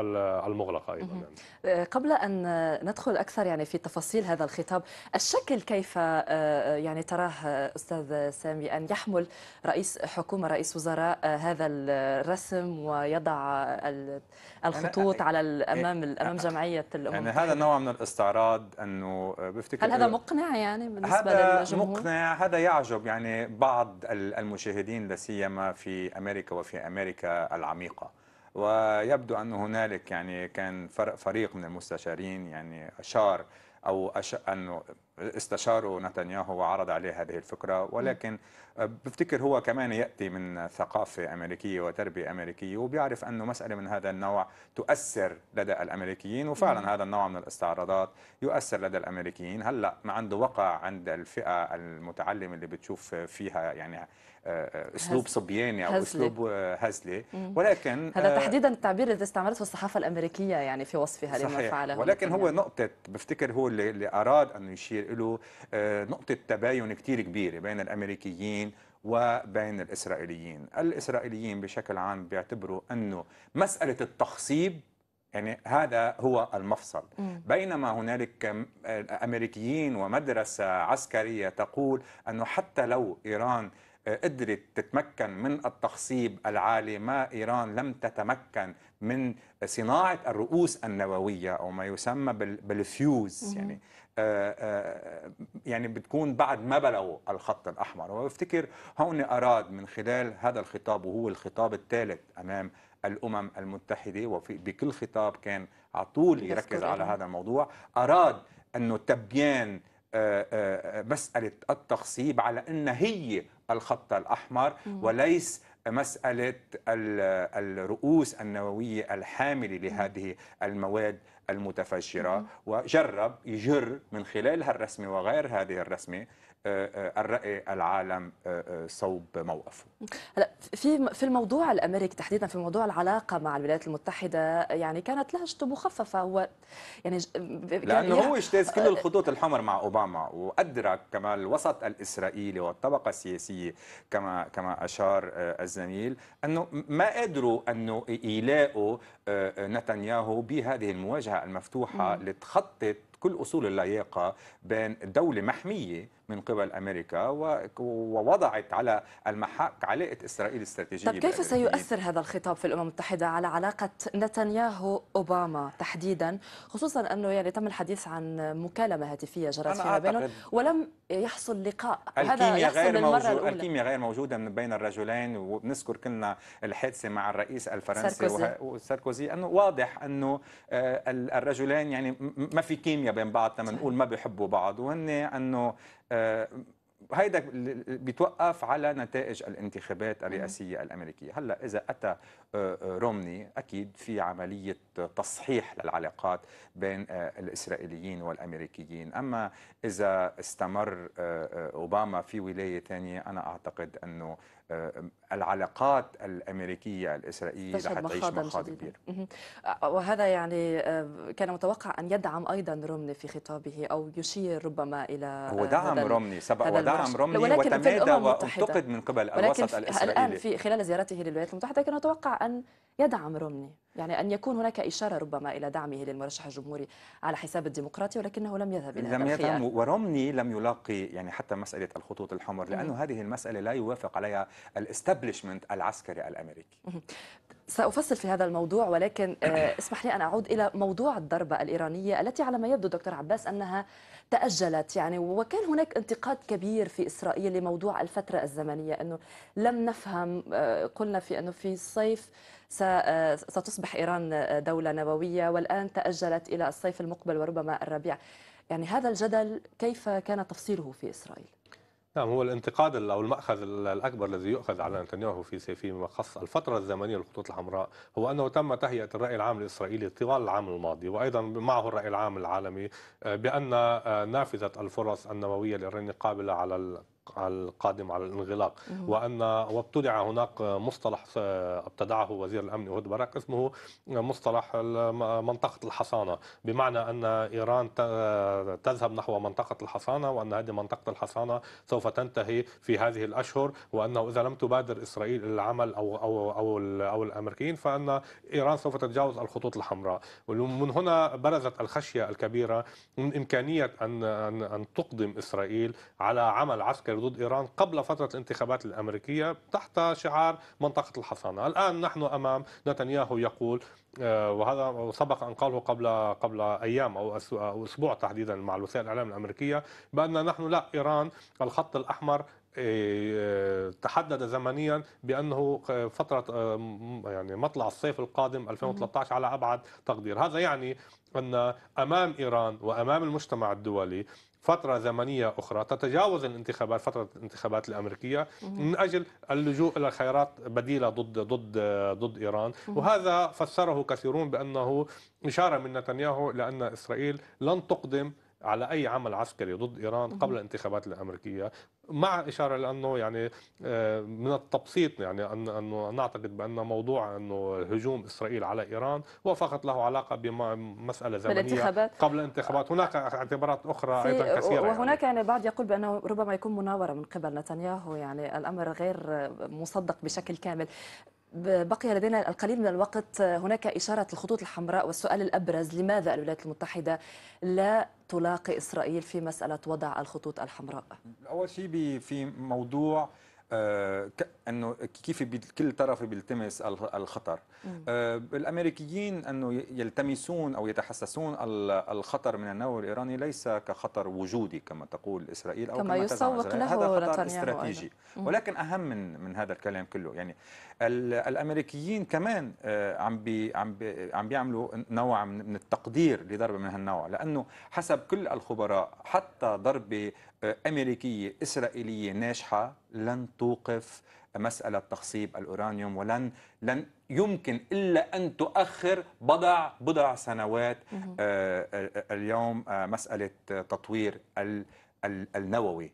المغلقة أيضا يعني. آه، قبل أن ندخل أكثر يعني في تفاصيل هذا الخطاب الشكل كيف آه، آه، يعني تراه أستاذ سامي أن يحمل رئيس حكومة رئيس وزراء هذا الرسم ويضع الخطوط على أمام أمام جمعية يعني الأمم يعني هذا نوع من الاستعراض أن انه بفتكر هل هذا مقنع يعني بالنسبه هذا للجمهور؟ مقنع هذا يعجب يعني بعض المشاهدين لا سيما في امريكا وفي امريكا العميقه ويبدو ان هنالك يعني كان فريق من المستشارين يعني اشار او أش... انه استشاره نتنياهو وعرض عليه هذه الفكره ولكن آه، بفتكر هو كمان ياتي من ثقافه امريكيه وتربيه امريكيه وبيعرف انه مساله من هذا النوع تؤثر لدى الامريكيين وفعلا هذا النوع من الاستعراضات يؤثر لدى الامريكيين هلا ما عنده وقع عند الفئه المتعلمه اللي بتشوف فيها يعني آه، آه، اسلوب صبياني او اسلوب هزلي ولكن هذا تحديدا التعبير الذي استعملته الصحافه الامريكيه يعني في وصفها لما فعله ولكن هو نقطه بفتكر هو اللي اراد انه يشير له آه، نقطة تباين كتير كبيرة بين الأمريكيين وبين الإسرائيليين الإسرائيليين بشكل عام بيعتبروا أنه مسألة التخصيب يعني هذا هو المفصل بينما هنالك أمريكيين ومدرسة عسكرية تقول أنه حتى لو إيران آه، قدرت تتمكن من التخصيب العالي ما إيران لم تتمكن من صناعة الرؤوس النووية أو ما يسمى بالفيوز يعني آه، آه، يعني بتكون بعد ما بلغوا الخط الأحمر وبفتكر هون أراد من خلال هذا الخطاب وهو الخطاب الثالث أمام الأمم المتحدة وفي بكل خطاب كان على طول يركز على إيه. هذا الموضوع أراد أنه تبيان آه، مسألة التخصيب على أن هي الخط الأحمر وليس مسألة الرؤوس النووية الحاملة لهذه المواد المتفجرة وجرب يجر من خلال هالرسمة وغير هذه الرسمة الرأي العالم آه، آه، صوب موقفه هلا في في الموضوع الامريكي تحديدا في موضوع العلاقه مع الولايات المتحده يعني كانت لهجته مخففه هو يعني لانه هو اجتاز كل آه، الخطوط الحمر مع اوباما وادرك كما الوسط الاسرائيلي والطبقه السياسيه كما كما اشار الزميل انه ما قدروا انه يلاقوا نتنياهو بهذه المواجهه المفتوحه اللي كل اصول اللياقه بين دوله محميه من قبل امريكا ووضعت على المحك علاقه اسرائيل استراتيجيه طب كيف سيؤثر هذا الخطاب في الامم المتحده على علاقه نتنياهو اوباما تحديدا خصوصا انه يعني تم الحديث عن مكالمه هاتفيه جرت فيما بينهم ولم يحصل لقاء هذا يحصل غير للمره الاولى الكيمياء غير موجوده من بين الرجلين وبنذكر كنا الحادثه مع الرئيس الفرنسي ساركوزي, انه واضح انه آه، الرجلين يعني ما في كيمياء بين بعض لما نقول ما بيحبوا بعض وهن انه آه، هيدا بيتوقف على نتائج الانتخابات الرئاسيه الامريكيه هلا اذا اتى رومني أكيد في عملية تصحيح للعلاقات بين آه، الإسرائيليين والأمريكيين أما إذا استمر آه، آه، أوباما في ولاية ثانية أنا أعتقد أنه العلاقات الأمريكية الإسرائيلية رح تعيش مخاض كبير وهذا يعني كان متوقع أن يدعم أيضا رومني في خطابه أو يشير ربما إلى هو دعم رومني سبق ودعم رومني وتمادى وانتقد من قبل الوسط الإسرائيلي الآن في خلال زيارته للولايات المتحدة كان يتوقع أن يدعم رومني يعني أن يكون هناك إشارة ربما إلى دعمه للمرشح الجمهوري على حساب الديمقراطي ولكنه لم يذهب إلى لم يذهب ورومني لم يلاقي يعني حتى مسألة الخطوط الحمر لأنه هذه المسألة لا يوافق عليها الاستبلشمنت العسكري الأمريكي سأفصل في هذا الموضوع ولكن آه، اسمح لي أن أعود إلى موضوع الضربة الإيرانية التي على ما يبدو دكتور عباس أنها تأجلت يعني وكان هناك انتقاد كبير في إسرائيل لموضوع الفترة الزمنية أنه لم نفهم آه، قلنا في أنه في الصيف آه، ستصبح إيران آه، دولة نووية والآن تأجلت إلى الصيف المقبل وربما الربيع يعني هذا الجدل كيف كان تفصيله في إسرائيل؟ نعم هو الانتقاد او الماخذ الاكبر الذي يؤخذ على نتنياهو في فيما خص الفتره الزمنيه للخطوط الحمراء هو انه تم تهيئه الراي العام الاسرائيلي طوال العام الماضي وايضا معه الراي العام العالمي آه، بان آه، نافذه الفرص النوويه الايرانيه قابله على القادم على الانغلاق وان وابتدع هناك مصطلح آه، ابتدعه وزير الامن اود براك اسمه مصطلح منطقه الحصانه بمعنى ان ايران آه، تذهب نحو منطقه الحصانه وان هذه منطقه الحصانه سوف تنتهي في هذه الاشهر وانه اذا لم تبادر اسرائيل الى العمل او او او او الامريكيين فان ايران سوف تتجاوز الخطوط الحمراء ومن هنا برزت الخشيه الكبيره من امكانيه ان ان تقدم اسرائيل على عمل عسكري ردود ضد إيران قبل فترة الانتخابات الأمريكية تحت شعار منطقة الحصانة الآن نحن أمام نتنياهو يقول آه، وهذا سبق أن قاله قبل قبل أيام أو أسبوع تحديدا مع وسائل الإعلام الأمريكية بأن نحن لا إيران الخط الأحمر آه، تحدد زمنيا بانه فتره آه، يعني مطلع الصيف القادم 2013 على ابعد تقدير، هذا يعني ان امام ايران وامام المجتمع الدولي فترة زمنية أخرى تتجاوز الانتخابات فترة الانتخابات الأمريكية من أجل اللجوء إلى خيارات بديلة ضد ضد ضد إيران وهذا فسره كثيرون بأنه إشارة من نتنياهو لأن إسرائيل لن تقدم على أي عمل عسكري ضد إيران قبل الانتخابات الأمريكية مع إشارة لأنه يعني آه، من التبسيط يعني أن أنه نعتقد بأن موضوع أنه هجوم إسرائيل على إيران هو فقط له علاقة بمسألة زمنية قبل الانتخابات هناك اعتبارات أخرى أيضا كثيرة يعني. وهناك يعني, يعني بعض يقول بأنه ربما يكون مناورة من قبل نتنياهو يعني الأمر غير مصدق بشكل كامل بقي لدينا القليل من الوقت آه، هناك إشارة الخطوط الحمراء والسؤال الأبرز لماذا الولايات المتحدة لا تلاقي إسرائيل في مسألة وضع الخطوط الحمراء أول شيء في موضوع آه، انه كيف كل طرف بيلتمس الخطر آه، الامريكيين انه يلتمسون او يتحسسون الخطر من النووي الايراني ليس كخطر وجودي كما تقول اسرائيل او كما, كما يسوق له هذا خطر استراتيجي ولكن اهم من من هذا الكلام كله يعني الامريكيين كمان آه، عم بي عم بي عم بيعملوا نوع من التقدير لضربه من هالنوع لانه حسب كل الخبراء حتى ضربه آه، امريكيه اسرائيليه ناجحه لن توقف مساله تخصيب الاورانيوم ولن لن يمكن الا ان تؤخر بضع بضع سنوات آه، اليوم مساله تطوير النووي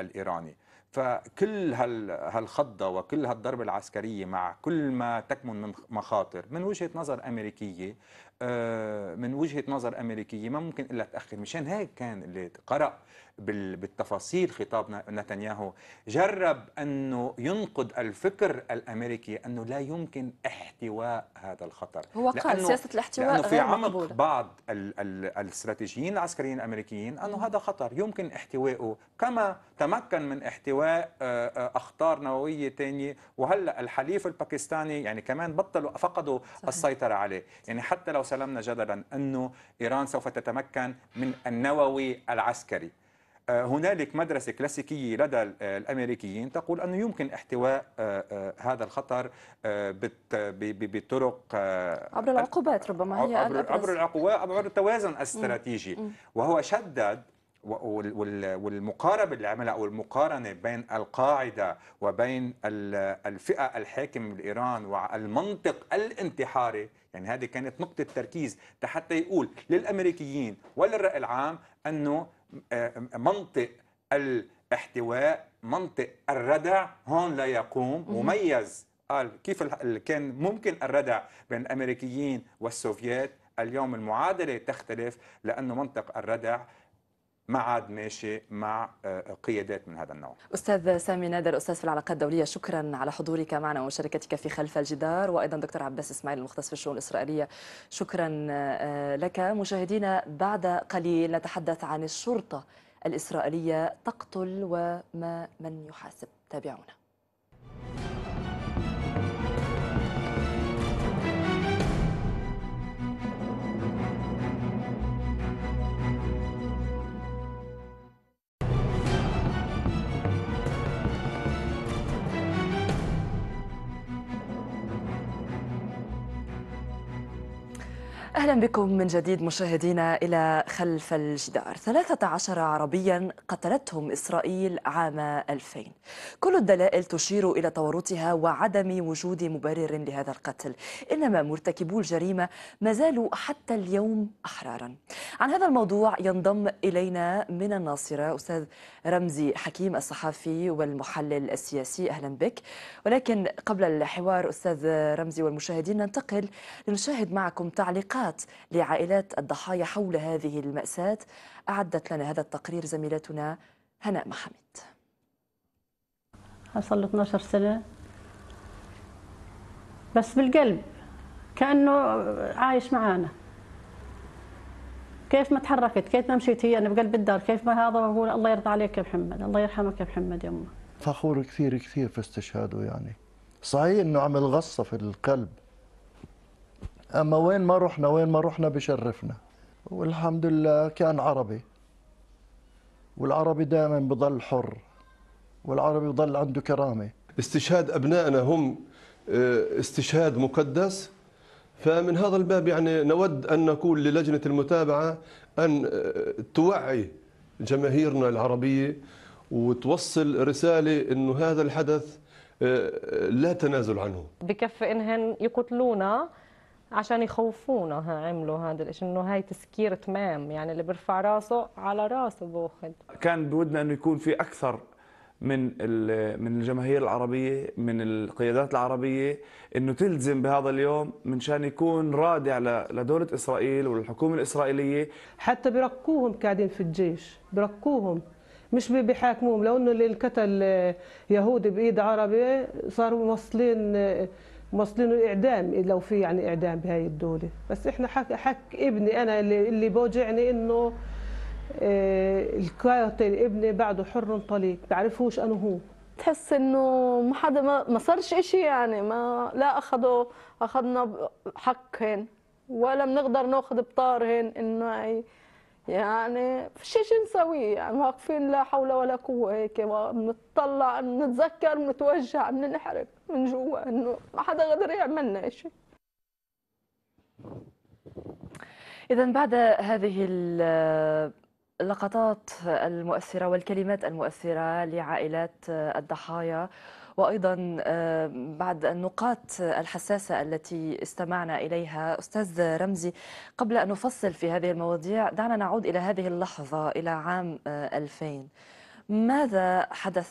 الايراني فكل هالخضه وكل هالضربه العسكريه مع كل ما تكمن من مخاطر من وجهه نظر امريكيه آه، من وجهه نظر امريكيه ما ممكن الا تاخر مشان هيك كان اللي قرأ بالتفاصيل خطاب نتنياهو جرب أنه ينقد الفكر الأمريكي أنه لا يمكن احتواء هذا الخطر هو قال سياسة الاحتواء لأنه في عمق مقبولة. بعض ال ال الاستراتيجيين العسكريين الأمريكيين أنه هذا خطر يمكن احتوائه كما تمكن من احتواء آه، آه، أخطار نووية ثانية وهلأ الحليف الباكستاني يعني كمان بطلوا فقدوا صحيح. السيطرة عليه يعني حتى لو سلمنا جدلا أنه إيران سوف تتمكن من النووي العسكري هنالك مدرسة كلاسيكية لدى الأمريكيين تقول أنه يمكن احتواء آه، آه، هذا الخطر آه، بطرق عبر العقوبات ربما هي عبر, عبر العقوبات عبر التوازن الاستراتيجي وهو شدد والمقاربة اللي عملها أو المقارنة بين القاعدة وبين الفئة الحاكمة بإيران والمنطق الانتحاري يعني هذه كانت نقطة تركيز حتى يقول للأمريكيين وللرأي العام أنه آه، منطق الاحتواء منطق الردع هون لا يقوم مميز قال كيف كان ممكن الردع بين الامريكيين والسوفيات اليوم المعادله تختلف لانه منطق الردع ما عاد ماشي مع آه، قيادات من هذا النوع. استاذ سامي نادر استاذ في العلاقات الدوليه شكرا على حضورك معنا ومشاركتك في خلف الجدار وايضا دكتور عباس اسماعيل المختص في الشؤون الاسرائيليه شكرا آه، لك مشاهدينا بعد قليل نتحدث عن الشرطه الاسرائيليه تقتل وما من يحاسب تابعونا. أهلا بكم من جديد مشاهدينا إلى خلف الجدار 13 عربيا قتلتهم إسرائيل عام 2000 كل الدلائل تشير إلى تورطها وعدم وجود مبرر لهذا القتل إنما مرتكبو الجريمة ما زالوا حتى اليوم أحرارا عن هذا الموضوع ينضم إلينا من الناصرة أستاذ رمزي حكيم الصحفي والمحلل السياسي أهلا بك ولكن قبل الحوار أستاذ رمزي والمشاهدين ننتقل لنشاهد معكم تعليقات التبرعات لعائلات الضحايا حول هذه المأساة أعدت لنا هذا التقرير زميلتنا هناء محمد حصل 12 سنة بس بالقلب كأنه عايش معانا كيف ما تحركت كيف ما مشيت هي أنا بقلب الدار كيف ما هذا بقول الله يرضى عليك يا محمد الله يرحمك يا محمد يا أمه فخور كثير كثير في استشهاده يعني صحيح انه عمل غصه في القلب اما وين ما رحنا وين ما رحنا بشرفنا والحمد لله كان عربي والعربي دائما بضل حر والعربي بضل عنده كرامه استشهاد ابنائنا هم آه، استشهاد مقدس فمن هذا الباب يعني نود ان نقول للجنه المتابعه ان آه، توعي جماهيرنا العربيه وتوصل رساله انه هذا الحدث آه، لا تنازل عنه بكفي انهم يقتلونا عشان يخوفونا عملوا هذا الشيء انه هاي تسكير تمام يعني اللي بيرفع راسه على راسه بوخذ كان بودنا انه يكون في اكثر من من الجماهير العربيه من القيادات العربيه انه تلزم بهذا اليوم من شان يكون رادع لدوله اسرائيل والحكومه الاسرائيليه حتى بيرقوهم قاعدين في الجيش بيرقوهم مش بيحاكموهم لو انه اللي قتل آه، يهودي بايد عربي صاروا موصلين آه، واصلين الاعدام لو في يعني اعدام بهاي الدوله بس احنا حك, حك ابني انا اللي, اللي بوجعني انه آه، القاتل ابني بعده حر طليق بعرفوش انه هو تحس انه ما حدا ما صارش شيء يعني ما لا اخذوا اخذنا حقهن ولا بنقدر ناخذ بطارهن انه يعني شيء نسوي يعني واقفين لا حول ولا قوه هيك بنطلع بنتذكر بنتوجع بننحرق من جوا انه ما حدا قدر يعملنا شيء اذا بعد هذه اللقطات المؤثره والكلمات المؤثره لعائلات الضحايا وأيضا آه، بعد النقاط آه، الحساسة التي استمعنا إليها أستاذ رمزي قبل أن نفصل في هذه المواضيع دعنا نعود إلى هذه اللحظة إلى عام 2000 آه، ماذا حدث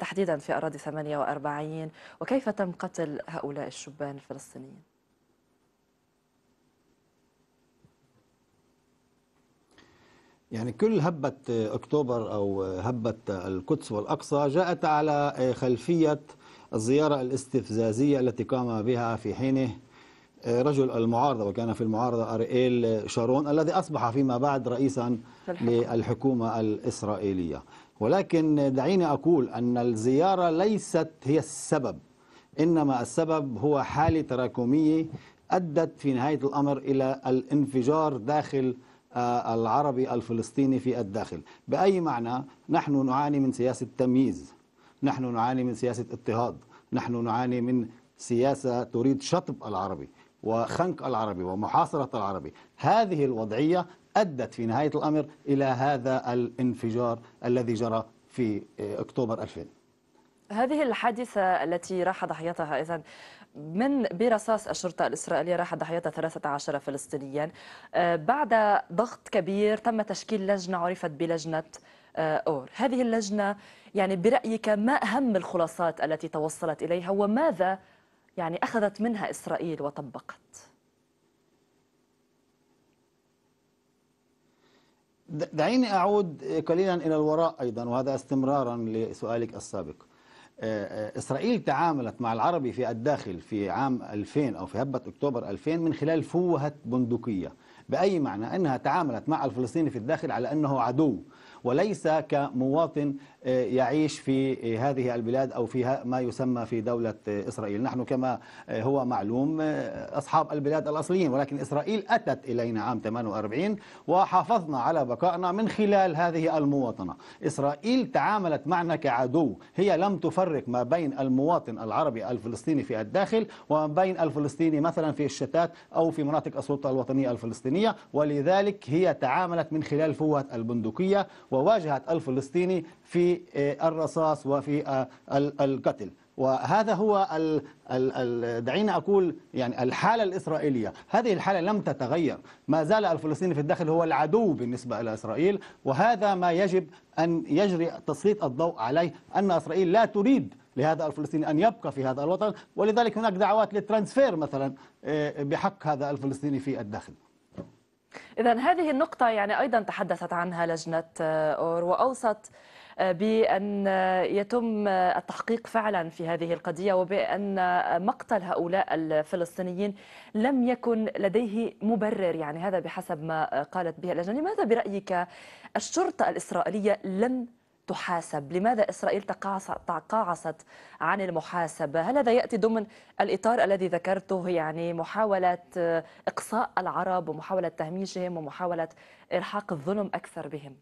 تحديدا في أراضي 48 وكيف تم قتل هؤلاء الشبان الفلسطينيين؟ يعني كل هبة أكتوبر أو هبة القدس والأقصى جاءت على خلفية الزيارة الاستفزازية التي قام بها في حينه آه، رجل المعارضة وكان في المعارضة أرييل شارون الذي أصبح فيما بعد رئيسا للحكومة الإسرائيلية ولكن دعيني أقول أن الزيارة ليست هي السبب إنما السبب هو حالة تراكمية أدت في نهاية الأمر إلى الانفجار داخل آه، العربي الفلسطيني في الداخل بأي معنى نحن نعاني من سياسة تمييز نحن نعاني من سياسة اضطهاد نحن نعاني من سياسة تريد شطب العربي وخنق العربي ومحاصرة العربي هذه الوضعية أدت في نهاية الأمر إلى هذا الانفجار الذي جرى في آه، أكتوبر 2000 هذه الحادثة التي راح ضحيتها إذن من برصاص الشرطة الإسرائيلية راح ضحيتها 13 فلسطينيا آه، بعد ضغط كبير تم تشكيل لجنة عرفت بلجنة آه، أور هذه اللجنة يعني برأيك ما أهم الخلاصات التي توصلت إليها وماذا يعني أخذت منها إسرائيل وطبقت دعيني أعود قليلا إلى الوراء أيضا وهذا استمرارا لسؤالك السابق آه، آه، إسرائيل تعاملت مع العربي في الداخل في عام 2000 أو في هبة أكتوبر 2000 من خلال فوهة بندقية بأي معنى أنها تعاملت مع الفلسطيني في الداخل على أنه عدو وليس كمواطن آه، يعيش في آه، هذه البلاد أو في ما يسمى في دولة آه، إسرائيل نحن كما هو معلوم أصحاب البلاد الأصليين ولكن إسرائيل أتت إلينا عام 48 وحافظنا على بقائنا من خلال هذه المواطنة إسرائيل تعاملت معنا كعدو هي لم تفرق ما بين المواطن العربي الفلسطيني في الداخل وما بين الفلسطيني مثلا في الشتات أو في مناطق السلطة الوطنية الفلسطينية ولذلك هي تعاملت من خلال فوهة البندقية وواجهت الفلسطيني في آه، الرصاص وفي آه، القتل وهذا هو ال ال دعينا أقول يعني الحالة الإسرائيلية هذه الحالة لم تتغير ما زال الفلسطيني في الداخل هو العدو بالنسبة إلى إسرائيل وهذا ما يجب أن يجري تسليط الضوء عليه أن إسرائيل لا تريد لهذا الفلسطيني أن يبقى في هذا الوطن ولذلك هناك دعوات للترانسفير مثلا آه، بحق هذا الفلسطيني في الداخل إذا هذه النقطة يعني أيضا تحدثت عنها لجنة أور وأوصت بأن يتم التحقيق فعلا في هذه القضية وبأن مقتل هؤلاء الفلسطينيين لم يكن لديه مبرر يعني هذا بحسب ما قالت به اللجنة لماذا برأيك الشرطة الإسرائيلية لم تحاسب لماذا إسرائيل تقاعست عن المحاسبة هل هذا يأتي ضمن الإطار الذي ذكرته يعني محاولة إقصاء العرب ومحاولة تهميشهم ومحاولة إلحاق الظلم أكثر بهم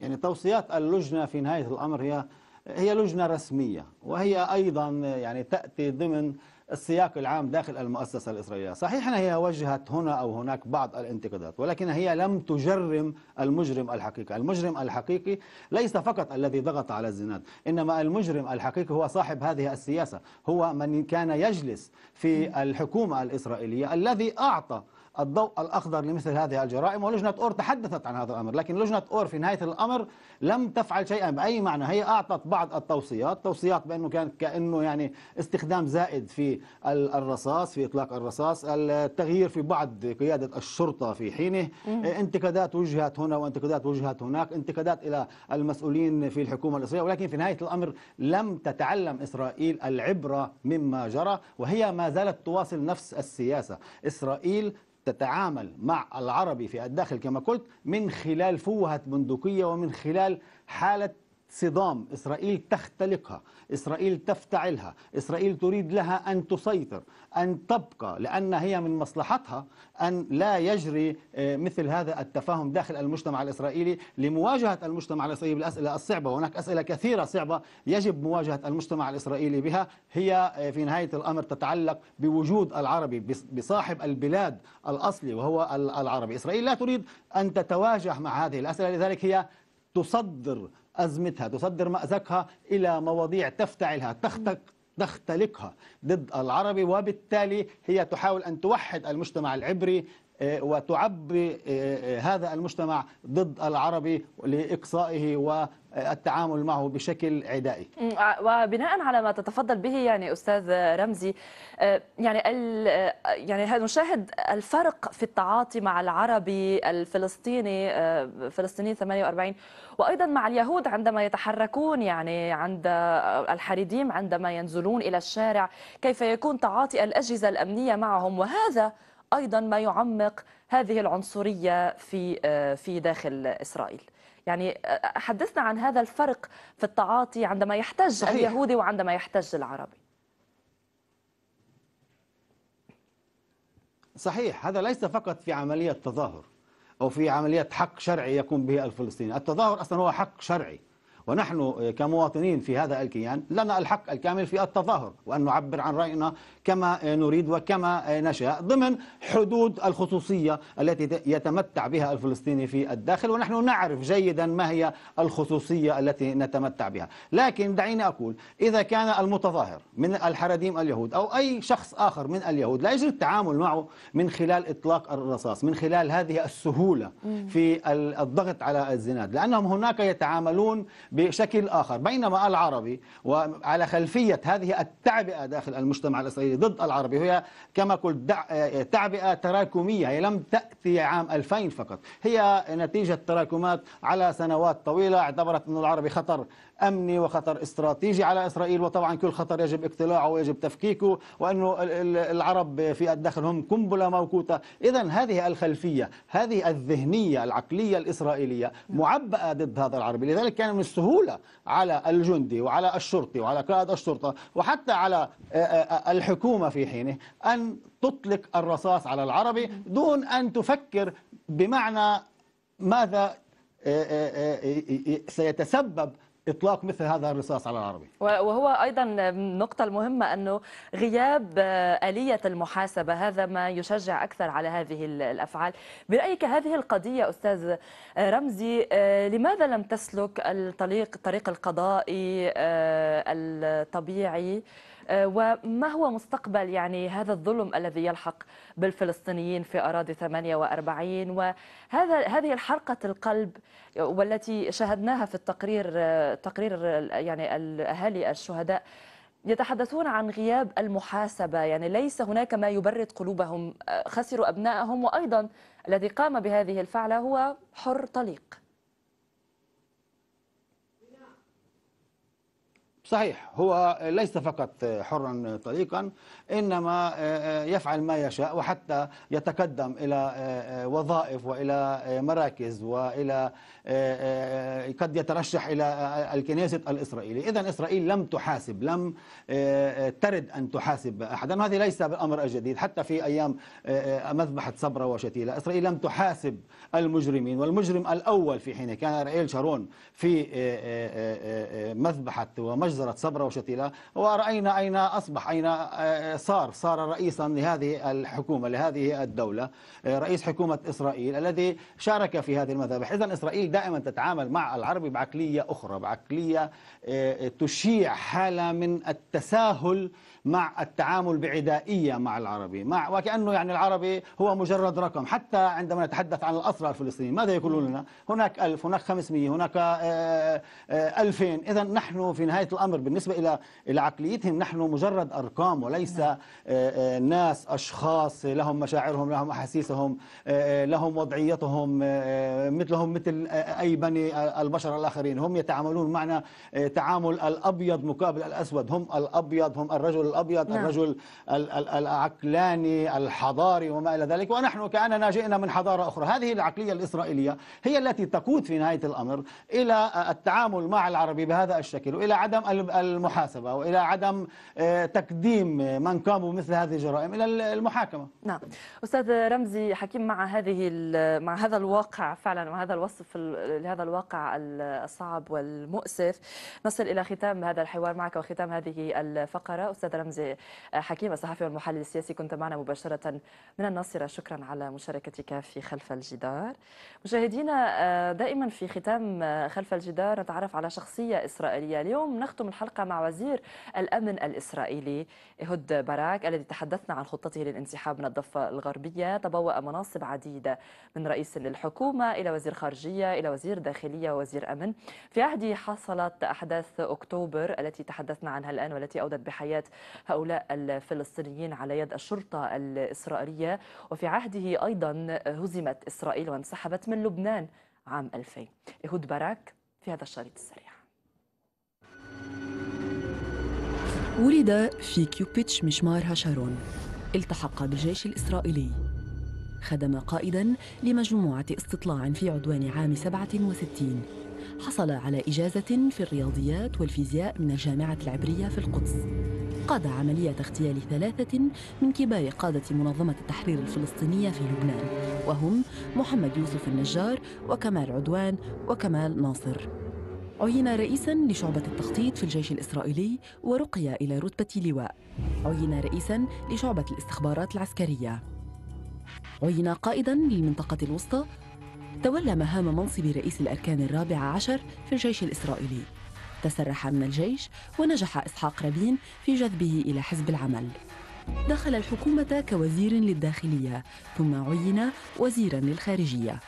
يعني توصيات اللجنة في نهاية الأمر هي هي لجنة رسمية وهي أيضا يعني تأتي ضمن السياق العام داخل المؤسسة الإسرائيلية صحيح أنها هي وجهت هنا أو هناك بعض الانتقادات ولكن هي لم تجرم المجرم الحقيقي المجرم الحقيقي ليس فقط الذي ضغط على الزناد إنما المجرم الحقيقي هو صاحب هذه السياسة هو من كان يجلس في الحكومة الإسرائيلية الذي أعطى الضوء الأخضر لمثل هذه الجرائم ولجنة أور تحدثت عن هذا الأمر لكن لجنة أور في نهاية الأمر لم تفعل شيئا بأي معنى هي أعطت بعض التوصيات توصيات بأنه كان كأنه يعني استخدام زائد في الرصاص في إطلاق الرصاص التغيير في بعض قيادة الشرطة في حينه انتقادات وجهت هنا وانتقادات وجهت هناك انتقادات إلى المسؤولين في الحكومة الإسرائيلية ولكن في نهاية الأمر لم تتعلم إسرائيل العبرة مما جرى وهي ما زالت تواصل نفس السياسة إسرائيل تتعامل مع العربي في الداخل كما قلت من خلال فوهة بندقية ومن خلال حالة صدام إسرائيل تختلقها إسرائيل تفتعلها إسرائيل تريد لها أن تسيطر أن تبقى لأن هي من مصلحتها أن لا يجري آه، مثل هذا التفاهم داخل المجتمع الإسرائيلي لمواجهة المجتمع الإسرائيلي بالأسئلة الصعبة وهناك أسئلة كثيرة صعبة يجب مواجهة المجتمع الإسرائيلي بها هي آه، في نهاية الأمر تتعلق بوجود العربي بصاحب البلاد الأصلي وهو العربي إسرائيل لا تريد أن تتواجه مع هذه الأسئلة لذلك هي تصدر أزمتها تصدر مأزقها إلى مواضيع تفتعلها تختك تختلقها ضد العربي وبالتالي هي تحاول أن توحد المجتمع العبري آه، وتعبي آه، آه، هذا المجتمع ضد العربي لإقصائه والتعامل معه بشكل عدائي وبناء على ما تتفضل به يعني أستاذ رمزي يعني ال يعني نشاهد الفرق في التعاطي مع العربي الفلسطيني فلسطيني 48 وأيضا مع اليهود عندما يتحركون يعني عند الحريديم عندما ينزلون إلى الشارع كيف يكون تعاطي الأجهزة الأمنية معهم وهذا أيضا ما يعمق هذه العنصرية في آه، في داخل إسرائيل يعني آه، حدثنا عن هذا الفرق في التعاطي عندما يحتج صحيح. اليهودي وعندما يحتج العربي صحيح هذا ليس فقط في عملية تظاهر أو في عملية حق شرعي يقوم به الفلسطيني التظاهر أصلا هو حق شرعي ونحن كمواطنين في هذا الكيان لنا الحق الكامل في التظاهر وأن نعبر عن رأينا كما نريد وكما نشاء ضمن حدود الخصوصية التي يتمتع بها الفلسطيني في الداخل ونحن نعرف جيدا ما هي الخصوصية التي نتمتع بها لكن دعيني أقول إذا كان المتظاهر من الحرديم اليهود أو أي شخص آخر من اليهود لا يجري التعامل معه من خلال إطلاق الرصاص من خلال هذه السهولة في الضغط على الزناد لأنهم هناك يتعاملون بشكل آخر بينما العربي وعلى خلفية هذه التعبئة داخل المجتمع الإسرائيلي ضد العربي هي كما قلت آه، تعبئة تراكمية هي لم تأتي عام 2000 فقط هي نتيجة تراكمات على سنوات طويلة اعتبرت أن العربي خطر أمني وخطر استراتيجي على إسرائيل وطبعا كل خطر يجب اقتلاعه ويجب تفكيكه وأنه العرب في الداخل هم قنبلة موقوتة إذا هذه الخلفية هذه الذهنية العقلية الإسرائيلية معبأة ضد هذا العربي لذلك كان من السهولة على الجندي وعلى الشرطي وعلى قائد الشرطة وحتى على آه، آه، آه، الحكومة في حينه أن تطلق الرصاص على العربي دون أن تفكر بمعنى ماذا سيتسبب اطلاق مثل هذا الرصاص على العربي وهو ايضا النقطه المهمه انه غياب آه، اليه المحاسبه هذا ما يشجع اكثر على هذه الافعال برايك هذه القضيه استاذ آه، رمزي آه، لماذا لم تسلك الطريق الطريق القضائي الطبيعي آه، وما هو مستقبل يعني هذا الظلم الذي يلحق بالفلسطينيين في أراضي 48 وهذا هذه الحرقة القلب والتي شاهدناها في التقرير آه، تقرير يعني الأهالي الشهداء يتحدثون عن غياب المحاسبة يعني ليس هناك ما يبرد قلوبهم آه، خسروا أبنائهم وأيضا الذي قام بهذه الفعلة هو حر طليق صحيح هو ليس فقط حرا طليقا انما يفعل ما يشاء وحتى يتقدم الى وظائف والى مراكز والى قد يترشح الى الكنيسة الاسرائيلي، اذا اسرائيل لم تحاسب، لم ترد ان تحاسب احدا، وهذا ليس بالامر الجديد، حتى في ايام مذبحة صبرا وشتيلة، اسرائيل لم تحاسب المجرمين، والمجرم الاول في حين كان رئيل شارون في مذبحة ومجزرة أجزرت صبرا وشتيلا ورأينا أين أصبح أين آه، آه، صار صار رئيسا لهذه الحكومة لهذه الدولة آه، رئيس حكومة إسرائيل الذي شارك في هذه المذابح إذا إسرائيل دائما تتعامل مع العربي بعقلية أخرى بعقلية تشيع حالة من التساهل مع التعامل بعدائية مع العربي مع وكأنه يعني العربي هو مجرد رقم حتى عندما نتحدث عن الأسرى الفلسطينيين ماذا يقولون لنا هناك ألف هناك 500 هناك آه، آه، ألفين إذا نحن في نهاية الأمر بالنسبة إلى إلى عقليتهم نحن مجرد أرقام وليس نعم. آه، ناس أشخاص لهم مشاعرهم لهم أحاسيسهم لهم وضعيتهم مثلهم مثل أي بني البشر الآخرين هم يتعاملون معنا تعامل الأبيض مقابل الأسود هم الأبيض هم الرجل الأبيض نعم. الرجل العقلاني الحضاري وما إلى ذلك ونحن كأننا جئنا من حضارة أخرى هذه العقلية الإسرائيلية هي التي تقود في نهاية الأمر إلى التعامل مع العربي بهذا الشكل وإلى عدم المحاسبة وإلى عدم آه، تقديم من قاموا مثل هذه الجرائم إلى المحاكمة نعم أستاذ رمزي حكيم مع هذه مع هذا الواقع فعلا وهذا الوصف لهذا الواقع الصعب والمؤسف نصل إلى ختام هذا الحوار معك وختام هذه الفقرة أستاذ رمزي حمزة حكيم الصحفي والمحلل السياسي كنت معنا مباشرة من الناصرة شكرا على مشاركتك في خلف الجدار مشاهدينا آه، دائما في ختام آه، خلف الجدار نتعرف على شخصية إسرائيلية اليوم نختم الحلقة مع وزير الأمن الإسرائيلي هود باراك الذي تحدثنا عن خطته للانسحاب من الضفة الغربية تبوأ مناصب عديدة من رئيس للحكومة إلى وزير خارجية إلى وزير داخلية ووزير أمن في عهده حصلت أحداث أكتوبر التي تحدثنا عنها الآن والتي أودت بحياة هؤلاء الفلسطينيين على يد الشرطة الإسرائيلية وفي عهده أيضا هزمت إسرائيل وانسحبت من لبنان عام 2000 إهود باراك في هذا الشريط السريع ولد في كيوبيتش مشمار هاشارون التحق بالجيش الإسرائيلي خدم قائدا لمجموعة استطلاع في عدوان عام 67 حصل على إجازة في الرياضيات والفيزياء من الجامعة العبرية في القدس قاد عملية اغتيال ثلاثة من كبار قادة منظمة التحرير الفلسطينية في لبنان وهم محمد يوسف النجار وكمال عدوان وكمال ناصر عين رئيسا لشعبة التخطيط في الجيش الإسرائيلي ورقي إلى رتبة لواء عين رئيسا لشعبة الاستخبارات العسكرية عين قائدا للمنطقة الوسطى تولى مهام منصب رئيس الأركان الرابعة عشر في الجيش الإسرائيلي تسرح من الجيش ونجح إسحاق رابين في جذبه إلى حزب العمل دخل الحكومة كوزير للداخلية ثم عين وزيرا للخارجية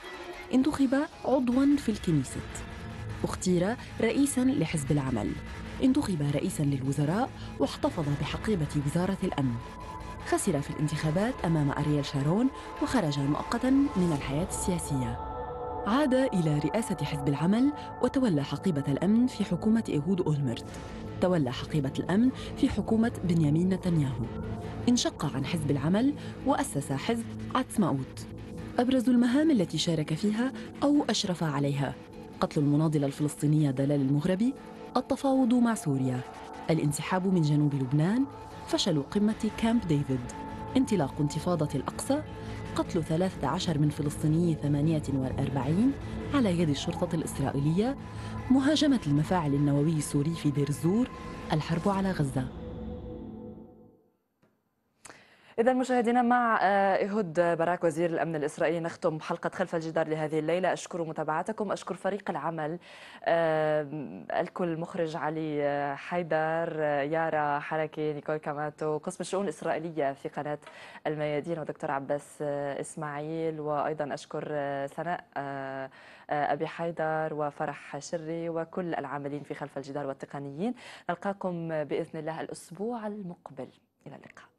انتخب عضوا في الكنيست اختير رئيسا لحزب العمل انتخب رئيسا للوزراء واحتفظ بحقيبة وزارة الأمن خسر في الانتخابات أمام أريال شارون وخرج مؤقتا من الحياة السياسية عاد إلى رئاسة حزب العمل وتولى حقيبة الأمن في حكومة إيهود أولمرت تولى حقيبة الأمن في حكومة بنيامين نتنياهو انشق عن حزب العمل وأسس حزب عتسماوت أبرز المهام التي شارك فيها أو أشرف عليها قتل المناضلة الفلسطينية دلال المغربي التفاوض مع سوريا الانسحاب من جنوب لبنان فشل قمة كامب ديفيد انطلاق انتفاضة الأقصى قتل 13 من فلسطيني 48 على يد الشرطة الإسرائيلية مهاجمة المفاعل النووي السوري في دير الزور الحرب على غزة إذا مشاهدينا مع آه، إيهود براك وزير الأمن الإسرائيلي نختم حلقة خلف الجدار لهذه الليلة أشكر متابعتكم أشكر فريق العمل الكل مخرج علي آه، حيدر آه، يارا حركي نيكول كاماتو قسم الشؤون الإسرائيلية في قناة الميادين ودكتور عباس إسماعيل وأيضا أشكر سناء أبي حيدر وفرح شري وكل العاملين في خلف الجدار والتقنيين نلقاكم بإذن الله الأسبوع المقبل إلى اللقاء